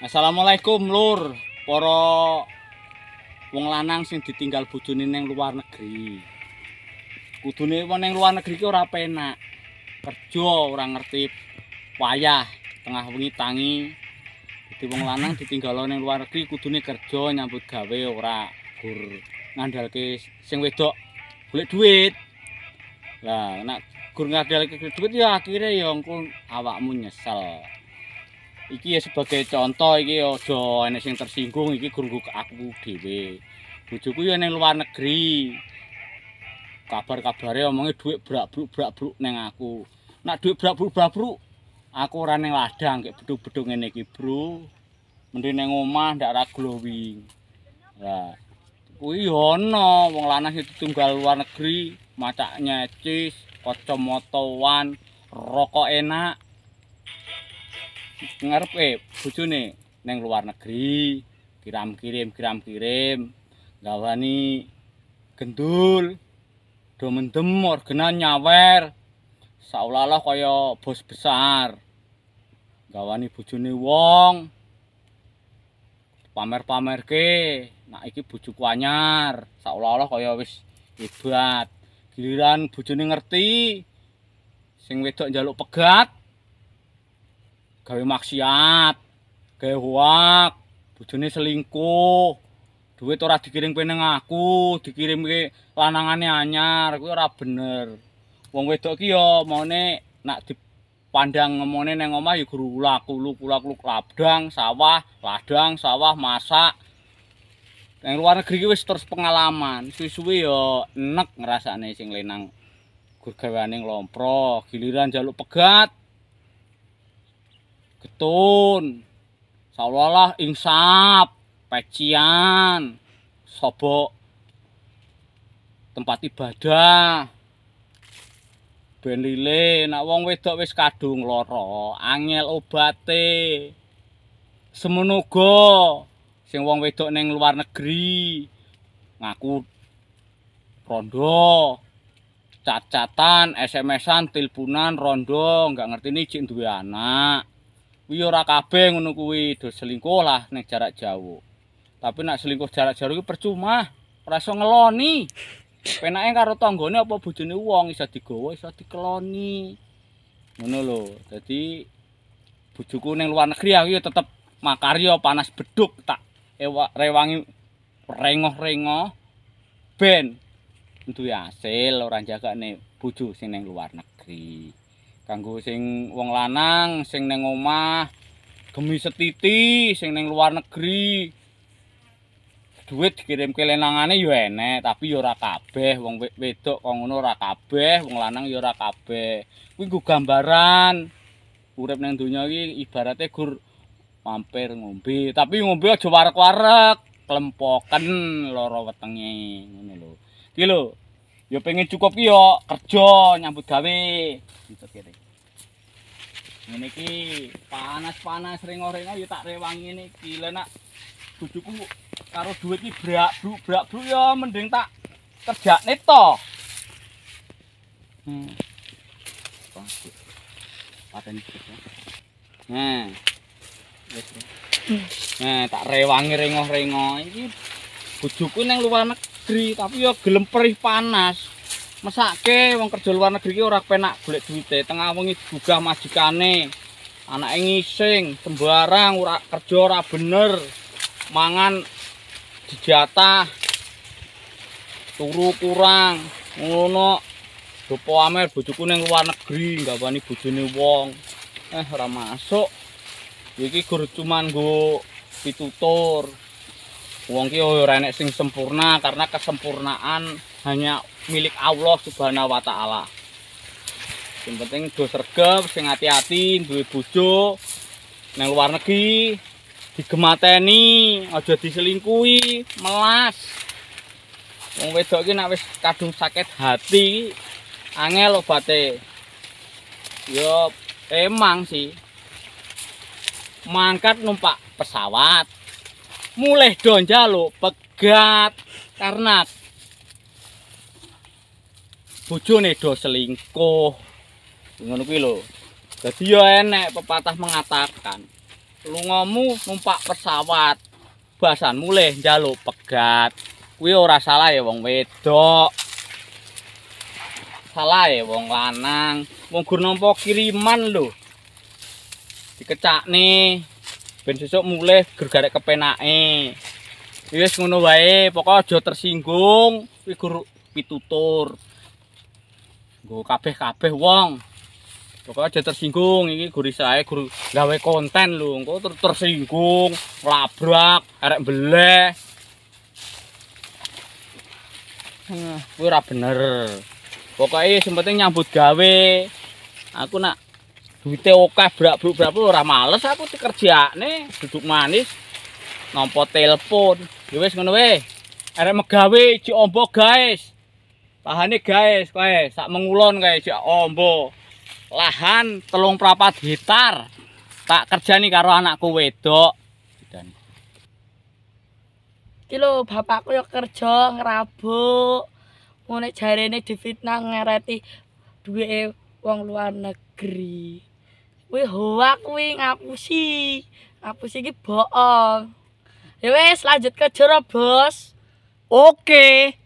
Assalamualaikum lur, poro wong lanang sing ditinggal bojone ning luar negeri. Kudune wong ning luar negeri ki ora penak. Kerja ora ngerti payah, tengah wengi tangi. Dadi wong lanang ditinggal ning luar negeri kudune kerja nyambut gawe ora gur ngandalke sing wedok golek duit. Lah nek gur ngandalke duit ya akhire ya engko awakmu nyesel. iki sebagai contoh iki aja ana sing tersinggung iki guru aku dhewe bojoku yo ning luar negeri kabar-kabare omongi dhuwit brak-bruk-brak-bruk ning aku nek dhuwit brak-bruk-brak-bruk aku ora ning ladang kek bedug-bedug ngene iki bro mending ning omah ndak ra glowing ya kuwi ana wong lanang itu tunggal luar negeri macaknya cis kacamatawan rokok enak ngarep eh bojone ning luar negeri kiram-kirim kiram-kirim gawani gendul do mendem organan nyawer seolah kaya bos besar gawani bojone wong pamer-pamer ke nah iki bojoku anyar seolah kaya wis hebat giliran bojone ngerti sing wedok njaluk pegat gawe maksiat, gawe hoak, budune selingkuh, duit ora dikirim peneng aku, dikirim ke lanangane anyar, kuwi ora bener. Wong wedok ki ya, maune nak dipandang ngomone nang omah ya guru laku lu pula lu ladang, sawah, ladang, sawah, masak. Nang luar negeri ki wis terus pengalaman, suwi-suwi yo enek ngrasane sing lenang gur gaweane nglompro, giliran jaluk pegat, getun seolah-olah pecian sobok tempat ibadah ben lile nak wong wedok wis kadung loro angel obate semenugo sing wong wedok ning luar negeri ngaku rondo cacatan SMS-an, tilpunan, rondo, nggak ngerti nih cik duwe anak. kuwi ora kabeh ngono kuwi do selingkuh lah nek jarak jauh. Tapi nek selingkuh jarak jauh kuwi percuma, ora iso ngeloni. Penake karo tanggane apa bojone wong iso digowo, iso dikeloni. Ngono lho. Dadi bojoku ning luar negeri aku ya tetep makaryo panas beduk tak ewa, rewangi rengoh-rengoh ben duwe hasil ora jagane bojo sing ning luar negeri. kanggo sing wong lanang sing neng omah gemi setiti sing neng luar negeri duit dikirim ke lenangane yo enek tapi yo ora kabeh wong wedok kok ngono ora kabeh wong lanang yo ora kabeh kuwi nggo gambaran urip ning donya iki ibarate gur mampir ngombe tapi ngombe aja warek-warek kelempokan, loro wetenge ngono lho iki lho yo pengen cukup ki yo kerja nyambut gawe gitu kene ini ki panas panas ringo ringo yuk tak rewangi ini kila nak bujuku karo duit ki berak bu berak bu ya mending tak kerja neto hmm. ada nih nah Nah, tak rewangi ringo ringo ini bujuku neng luar negeri tapi ya gelem perih panas mesake wong kerja luar negeri ki ora penak golek duwite tengah wengi digugah majikane anake ngising sembarang ora kerja ora bener mangan dijatah turu kurang ngono dopo amel bojoku ning luar negeri nggak wani bojone wong eh ora masuk iki gur cuman go, pitutur wong ki ora enek sing sempurna karena kesempurnaan hanya milik Allah Subhanahu wa taala. Yang penting do serga, sing hati-hati, duwe bojo nang luar negeri, digemateni, aja diselingkuhi, melas. Wong wedok iki nek wis kadung sakit hati, angel obate. Yo emang sih. Mangkat numpak pesawat. Mulih donjalo pegat karena bojone do selingkuh ngono kuwi lho dadi ya enek pepatah mengatakan lungomu numpak pesawat basan mulih njaluk pegat kuwi ora salah ya wong wedok salah ya wong lanang wong gur nampa kiriman lho dikecakne ben sesuk muleh gergarek kepenake wis ngono wae pokoke aja tersinggung kuwi guru pitutur gue kabeh kabeh wong pokoknya aja tersinggung ini guri saya guru gawe konten lu kok ter tersinggung labrak erek beleh. gue ah, hmm, bener pokoknya sempetnya nyambut gawe aku nak duitnya oke berak berak berak berak males aku kerja duduk manis nompo telepon yowes ngono weh erek megawe ci ombo guys lahan guys kowe sak mengulon kowe sik ombo oh, lahan telung prapat hektar tak kerjani karo anakku wedok dan iki lho bapakku yo kerja ngerabuk ngene jarene difitnah ngereti duwee wong luar negeri kuwi hoak kuwi ngapusi ngapusi iki bohong ya wis lanjut kerja bos oke okay.